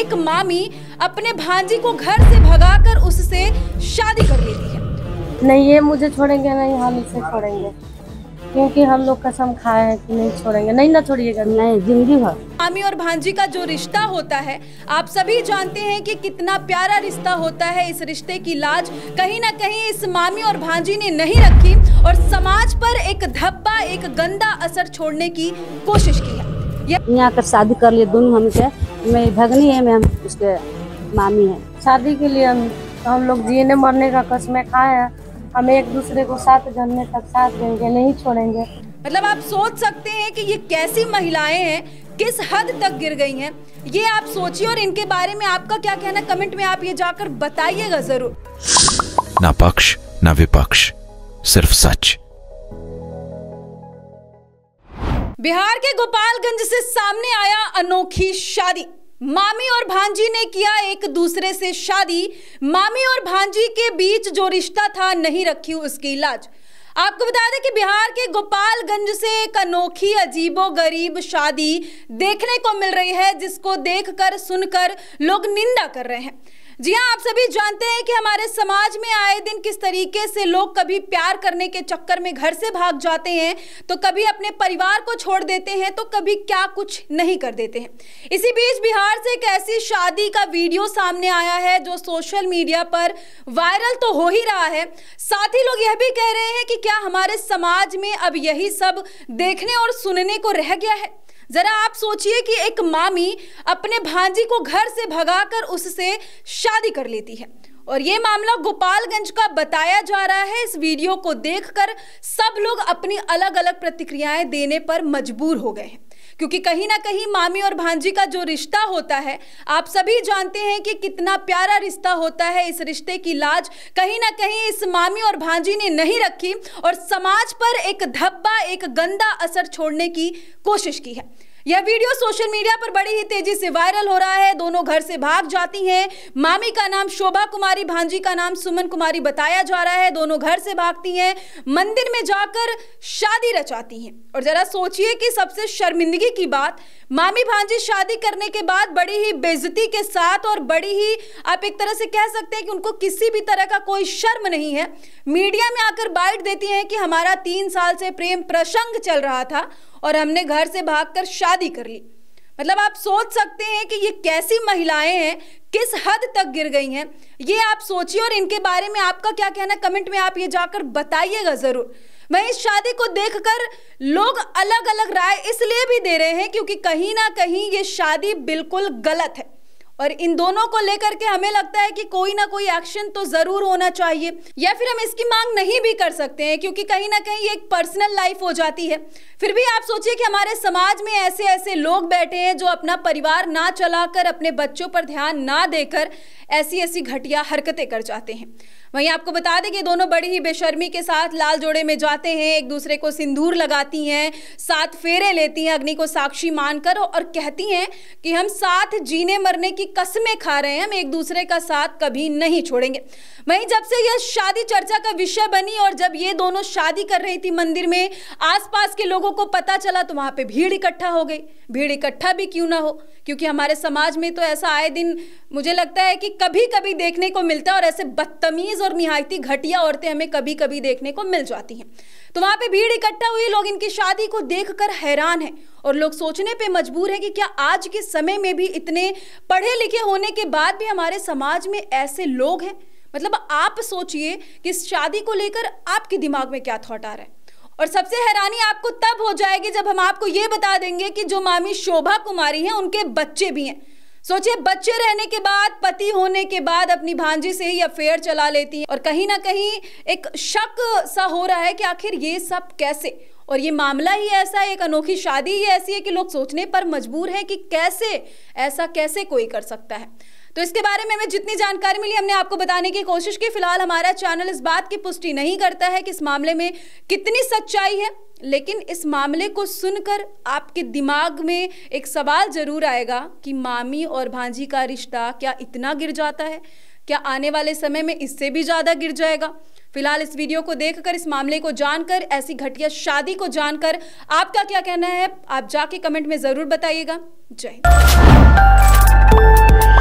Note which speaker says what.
Speaker 1: एक मामी अपने भांजी को घर से भगाकर उससे शादी कर लेती है नहीं ये मुझे छोड़ेंगे नहीं हम इसे छोड़ेंगे क्योंकि हम लोग कसम खाए हैं कि नहीं छोड़ेंगे नहीं ना छोड़िएगा नहीं जिंदगी भर मामी और भांजी का जो रिश्ता होता है आप सभी जानते हैं कि कितना प्यारा रिश्ता होता है इस रिश्ते की लाज कहीं ना कहीं इस मामी और भांजी ने नहीं रखी और समाज पर एक धब्बा एक गंदा असर छोड़ने की कोशिश की है यहाँ कर शादी कर लिए दोनों हम के मैं भगनी है मैं उसके मामी है शादी के लिए हम हम लोग जीने मरने का कसम खाए हैं हम एक दूसरे को साथ जन्मे तक साथ देंगे नहीं छोड़ेंगे मतलब आप सोच सकते हैं कि ये कैसी महिलाएं हैं किस हद तक गिर गई हैं ये आप सोचिए और इनके बारे में आपका क्या कहना कमेंट में आप ये जाकर बताइएगा जरूर ना पक्ष ना विपक्ष सिर्फ सच बिहार के गोपालगंज से सामने आया अनोखी शादी मामी और भांजी ने किया एक दूसरे से शादी मामी और भांजी के बीच जो रिश्ता था नहीं रखी उसकी इलाज आपको बता दें कि बिहार के गोपालगंज से एक अनोखी अजीबो गरीब शादी देखने को मिल रही है जिसको देखकर सुनकर लोग निंदा कर रहे हैं जी हाँ आप सभी जानते हैं कि हमारे समाज में आए दिन किस तरीके से लोग कभी प्यार करने के चक्कर में घर से भाग जाते हैं तो कभी अपने परिवार को छोड़ देते हैं तो कभी क्या कुछ नहीं कर देते हैं इसी बीच बिहार से एक ऐसी शादी का वीडियो सामने आया है जो सोशल मीडिया पर वायरल तो हो ही रहा है साथ ही लोग यह भी कह रहे हैं कि क्या हमारे समाज में अब यही सब देखने और सुनने को रह गया है जरा आप सोचिए कि एक मामी अपने भांजी को घर से भगाकर उससे शादी कर लेती है और ये मामला गोपालगंज का बताया जा रहा है इस वीडियो को देखकर सब लोग अपनी अलग अलग प्रतिक्रियाएं देने पर मजबूर हो गए हैं क्योंकि कहीं ना कहीं मामी और भांजी का जो रिश्ता होता है आप सभी जानते हैं कि कितना प्यारा रिश्ता होता है इस रिश्ते की लाज कहीं ना कहीं इस मामी और भांजी ने नहीं रखी और समाज पर एक धब्बा एक गंदा असर छोड़ने की कोशिश की है यह वीडियो सोशल मीडिया पर बड़ी ही तेजी से वायरल हो रहा है दोनों घर से भाग जाती हैं मामी का नाम शोभा कुमारी भांजी का नाम सुमन कुमारी बताया जा रहा है दोनों घर से भागती हैं मंदिर में जाकर शादी रचाती हैं और जरा सोचिए कि सबसे शर्मिंदगी की बात मामी भांजी शादी करने के बाद बड़ी ही बेजती के साथ और बड़ी ही आप एक तरह से कह सकते हैं कि उनको किसी भी तरह का कोई शर्म नहीं है मीडिया में आकर बाइट देती हैं कि हमारा तीन साल से प्रेम प्रसंग चल रहा था और हमने घर से भागकर शादी कर ली मतलब आप सोच सकते हैं कि ये कैसी महिलाएं हैं किस हद तक गिर गई हैं ये आप सोचिए और इनके बारे में आपका क्या कहना कमेंट में आप ये जाकर बताइएगा ज़रूर मैं इस शादी को देखकर लोग अलग अलग राय इसलिए भी दे रहे हैं क्योंकि कहीं ना कहीं ये शादी बिल्कुल गलत है और इन दोनों को लेकर के हमें लगता है कि कोई ना कोई एक्शन तो ज़रूर होना चाहिए या फिर हम इसकी मांग नहीं भी कर सकते हैं क्योंकि कहीं ना कहीं एक पर्सनल लाइफ हो जाती है फिर भी आप सोचिए कि हमारे समाज में ऐसे ऐसे लोग बैठे हैं जो अपना परिवार ना चलाकर अपने बच्चों पर ध्यान ना देकर ऐसी ऐसी घटिया हरकतें कर जाते हैं वहीं आपको बता दें कि दोनों बड़ी ही बेशर्मी के साथ लाल जोड़े में जाते हैं एक दूसरे को सिंदूर लगाती हैं साथ फेरे लेती हैं अग्नि को साक्षी मानकर और कहती हैं कि हम साथ जीने मरने की कस्में खा रहे हैं हम एक दूसरे का साथ कभी नहीं छोड़ेंगे वहीं जब से यह शादी चर्चा का विषय बनी और जब ये दोनों शादी कर रही थी मंदिर में आसपास के लोगों को पता चला तो वहां पे भीड़ इकट्ठा हो गई भीड़ इकट्ठा भी क्यों ना हो क्योंकि हमारे समाज में तो ऐसा आए दिन मुझे लगता है कि कभी कभी देखने को मिलता है और ऐसे बदतमीज और निहायती घटिया औरतें हमें कभी कभी देखने को मिल जाती हैं तो वहां पे भीड़ इकट्ठा हुई लोग इनकी शादी को देखकर हैरान हैं और लोग सोचने पे मजबूर हैं कि क्या आज के समय में भी इतने पढ़े लिखे होने के बाद भी हमारे समाज में ऐसे लोग हैं मतलब आप सोचिए कि इस शादी को लेकर आपके दिमाग में क्या थॉट आ रहा है और सबसे हैरानी आपको तब हो जाएगी जब हम आपको ये बता देंगे कि जो मामी शोभा कुमारी हैं उनके बच्चे भी हैं सोचिए बच्चे रहने के बाद पति होने के बाद अपनी भांजी से ही अफेयर चला लेती हैं और कहीं ना कहीं एक शक सा हो रहा है कि आखिर ये सब कैसे और ये मामला ही ऐसा है एक अनोखी शादी ही ऐसी है कि लोग सोचने पर मजबूर हैं कि कैसे ऐसा कैसे कोई कर सकता है तो इसके बारे में हमें जितनी जानकारी मिली हमने आपको बताने की कोशिश की फिलहाल हमारा चैनल इस बात की पुष्टि नहीं करता है कि इस मामले में कितनी सच्चाई है लेकिन इस मामले को सुनकर आपके दिमाग में एक सवाल ज़रूर आएगा कि मामी और भांजी का रिश्ता क्या इतना गिर जाता है क्या आने वाले समय में इससे भी ज़्यादा गिर जाएगा फिलहाल इस वीडियो को देखकर इस मामले को जानकर ऐसी घटिया शादी को जानकर आपका क्या कहना है आप जाके कमेंट में ज़रूर बताइएगा जय हिंद